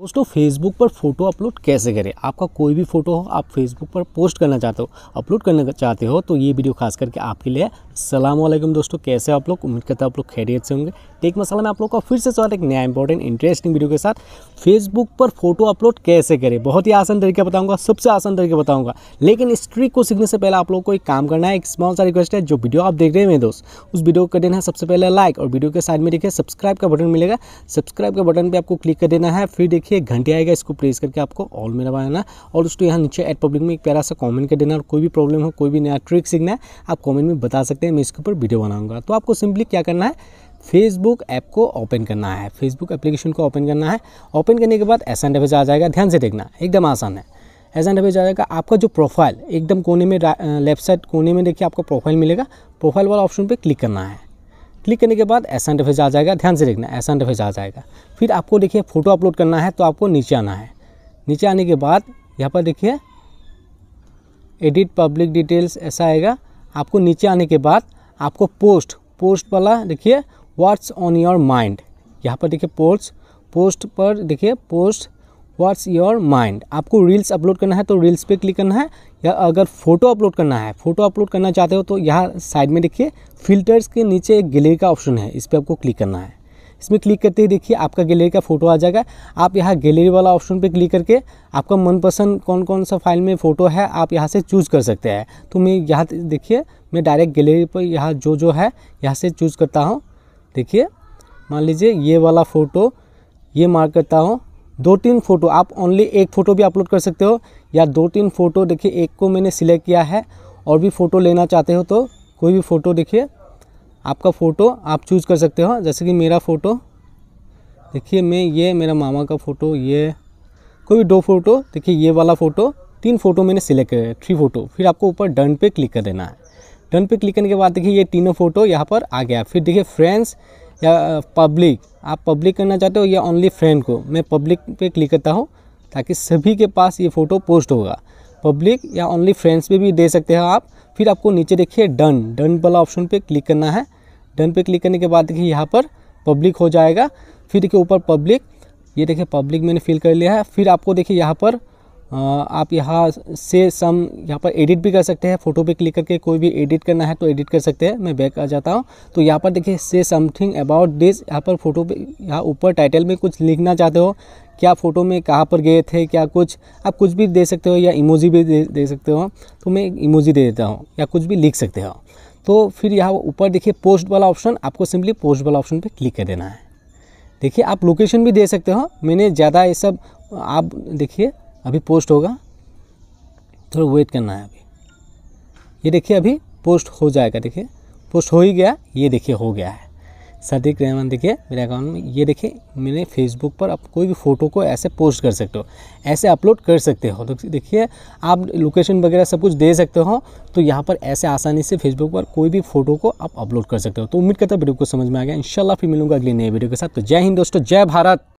दोस्तों फेसबुक पर photo upload कैसे करें आपका कोई भी फोटो हो आप फेसबुक पर पोस्ट करना चाहते हो अपलोड करना चाहते हो तो ये वीडियो खास करके आपके लिए सलाम वालेकुम दोस्तों कैसे आप लोग उम्मीद करता है आप लोग खैरियत से होंगे टेक मसाला में आप लोग का फिर से स्वागत एक नया इंपॉर्टेंट इंटरेस्टिंग वीडियो के साथ फेसबुक पर फोटो अपलोड कैसे करें बहुत ही आसान तरीके बताऊँगा सबसे आसान तरीके बताऊँगा लेकिन इस ट्रिक को सीखने से पहले आप लोग को एक काम करना है एक स्मॉल सा रिक्वेस्ट है जो वीडियो आप देख रहे हैं मेरे दोस्त उस वीडियो को देना है सबसे पहले लाइक और वीडियो के साइड में देखिए सब्सक्राइब का बटन मिलेगा सब्सक्राइब का बटन पर आपको क्लिक कर देना है फिर देखिए घंटे आएगा इसको प्रेस करके आपको ऑल में लगाना और उसको यहाँ नीचे एट पब्लिक में एक प्यारा सा कॉमेंट कर देना और कोई भी प्रॉब्लम हो कोई भी नया ट्रिक सीखना है आप कॉमेंट में बता सकते हैं मैं इसके ऊपर वीडियो बनाऊँगा तो आपको सिंपली क्या करना है फेसबुक ऐप को ओपन करना है फेसबुक एप्लीकेशन को ओपन करना है ओपन करने के बाद एस एंड आ जाएगा ध्यान से देखना एकदम आसान है एस एंड आ जाएगा आपका जो प्रोफाइल एकदम कोने में लेफ्ट साइड कोने में देखिए आपका प्रोफाइल मिलेगा प्रोफाइल वाला ऑप्शन पे क्लिक करना है क्लिक करने के बाद ऐसा इंटरफेस आ जाएगा ध्यान से देखना ऐसा इंटरफेस आ जाएगा फिर आपको देखिए फ़ोटो अपलोड करना है तो आपको नीचे आना है नीचे आने के बाद यहाँ पर देखिए एडिट पब्लिक डिटेल्स ऐसा आएगा आपको नीचे आने के बाद आपको पोस्ट पोस्ट वाला देखिए व्हाट्स ऑन योर माइंड यहाँ पर देखिए पोस्ट पोस्ट पर देखिए पोस्ट व्हाट्स योर माइंड आपको रील्स अपलोड करना है तो रील्स पे क्लिक करना है या अगर फोटो अपलोड करना है फोटो अपलोड करना चाहते हो तो यहाँ साइड में देखिए फिल्टर्स के नीचे एक गैलरी का ऑप्शन है इस पर आपको क्लिक करना है इसमें क्लिक करते ही देखिए आपका गैलरी का फोटो आ जाएगा आप यहाँ गैलरी वाला ऑप्शन पे क्लिक करके आपका मनपसंद कौन कौन सा फाइल में फ़ोटो है आप यहाँ से चूज़ कर सकते हैं तो मैं यहाँ देखिए मैं डायरेक्ट गैलरी पर यहाँ जो जो है यहाँ से चूज़ करता हूँ देखिए मान लीजिए ये वाला फ़ोटो ये मार्क करता हूँ दो तीन फ़ोटो आप ओनली एक फ़ोटो भी अपलोड कर सकते हो या दो तीन फ़ोटो देखिए एक को मैंने सिलेक्ट किया है और भी फ़ोटो लेना चाहते हो तो कोई भी फ़ोटो देखिए आपका फ़ोटो आप चूज़ कर सकते हो जैसे कि मेरा फ़ोटो देखिए मैं ये मेरा मामा का फ़ोटो ये कोई भी दो फ़ोटो देखिए ये वाला फ़ोटो तीन फ़ोटो मैंने सिलेक्ट करे थ्री फ़ोटो फिर आपको ऊपर डन पे क्लिक कर देना है डन पे क्लिक करने के बाद देखिए ये तीनों फ़ोटो यहाँ पर आ गया फिर देखिए फ्रेंड्स या पब्लिक आप पब्लिक करना चाहते हो या ओनली फ्रेंड को मैं पब्लिक पे क्लिक करता हूँ ताकि सभी के पास ये फ़ोटो पोस्ट होगा पब्लिक या ओनली फ्रेंड्स पे भी दे सकते हो आप फिर आपको नीचे देखिए डन डन वाला ऑप्शन पे क्लिक करना है डन पे क्लिक करने के बाद देखिए यहाँ पर पब्लिक हो जाएगा फिर देखिए ऊपर पब्लिक ये देखिए पब्लिक मैंने फिल कर लिया है फिर आपको देखिए यहाँ पर आप यहाँ से सम यहाँ पर एडिट भी कर सकते हैं फोटो पे क्लिक करके कोई भी एडिट करना है तो एडिट कर सकते हैं मैं बैक आ जाता हूँ तो यहाँ पर देखिए से समथिंग अबाउट दिस यहाँ पर फोटो पे यहाँ ऊपर टाइटल में कुछ लिखना चाहते हो क्या फ़ोटो में कहाँ पर गए थे क्या कुछ आप कुछ भी दे सकते हो या इमोजी भी दे, दे सकते हो तो मैं इमोजी दे देता हूँ या कुछ भी लिख सकते हो तो फिर यहाँ ऊपर देखिए पोस्ट वाला ऑप्शन आपको सिंपली पोस्ट वाला ऑप्शन पर क्लिक कर देना है देखिए आप लोकेशन भी दे सकते हो मैंने ज़्यादा ये सब आप देखिए अभी पोस्ट होगा थोड़ा वेट करना है अभी ये देखिए अभी पोस्ट हो जाएगा देखिए पोस्ट हो ही गया ये देखिए हो गया है सदीक रहमान देखिए मेरे अकाउंट में ये देखिए मैंने फेसबुक पर आप कोई भी फ़ोटो को ऐसे पोस्ट कर सकते हो ऐसे अपलोड कर सकते हो तो देखिए आप लोकेशन वगैरह सब कुछ दे सकते हो तो यहाँ पर ऐसे आसानी से फेसबुक पर कोई भी फोटो को आप अपलोड कर सकते हो तो उम्मीद करता है वीडियो को समझ में आ गया इंशाल्लाह फिर मिलूंगा अगली नए वीडियो के साथ तो जय हिंद दोस्तों जय भारत